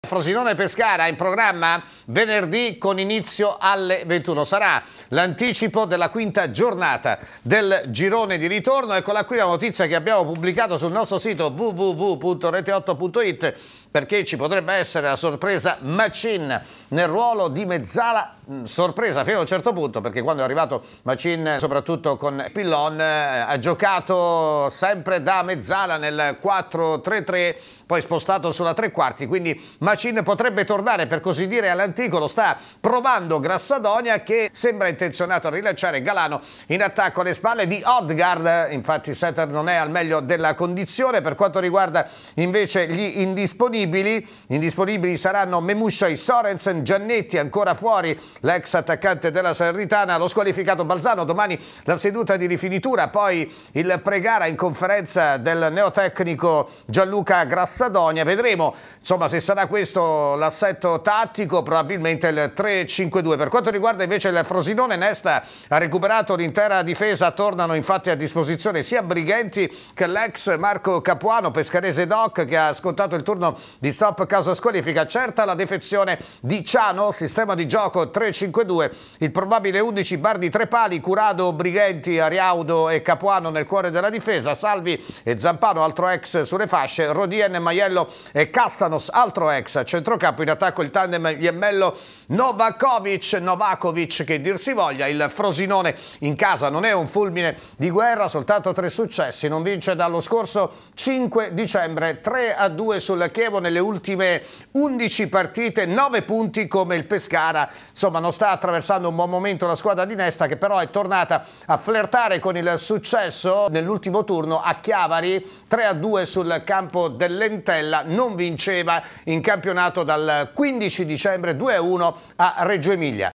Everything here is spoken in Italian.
Frosinone-Pescara in programma venerdì con inizio alle 21. Sarà l'anticipo della quinta giornata del girone di ritorno. Eccola qui la notizia che abbiamo pubblicato sul nostro sito www.rete8.it perché ci potrebbe essere la sorpresa Macin nel ruolo di mezzala, mm, sorpresa fino a un certo punto perché quando è arrivato Macin soprattutto con Pillon eh, ha giocato sempre da mezzala nel 4-3-3 poi spostato sulla tre quarti, quindi Macin potrebbe tornare per così dire all'antico, lo sta provando Grassadonia che sembra intenzionato a rilanciare Galano in attacco alle spalle di Odgard, infatti Setter non è al meglio della condizione, per quanto riguarda invece gli indisponibili indisponibili. Indisponibili saranno Memusciai, Sorensen, Giannetti ancora fuori, l'ex attaccante della Salernitana, lo squalificato Balzano, domani la seduta di rifinitura, poi il pregara in conferenza del neotecnico Gianluca Grassadonia, vedremo insomma se sarà questo l'assetto tattico, probabilmente il 3-5-2. Per quanto riguarda invece il Frosinone, Nesta ha recuperato l'intera difesa, tornano infatti a disposizione sia Brighenti che l'ex Marco Capuano, pescarese Doc che ha scontato il turno di stop causa squalifica certa la defezione di Ciano, sistema di gioco 3-5-2, il probabile 11 bar di tre pali, Curado, Brighenti, Ariaudo e Capuano nel cuore della difesa, Salvi e Zampano altro ex sulle fasce, Rodien, Maiello e Castanos altro ex a centrocampo, in attacco il tandem Iemmello Novakovic, Novakovic che dir si voglia, il Frosinone in casa non è un fulmine di guerra, soltanto tre successi, non vince dallo scorso 5 dicembre, 3 2 sul Chievo dicevo, nelle ultime 11 partite, 9 punti come il Pescara. Insomma, non sta attraversando un buon momento la squadra di Nesta, che però è tornata a flirtare con il successo nell'ultimo turno a Chiavari, 3-2 sul campo dell'Entella. Non vinceva in campionato dal 15 dicembre, 2-1 a Reggio Emilia.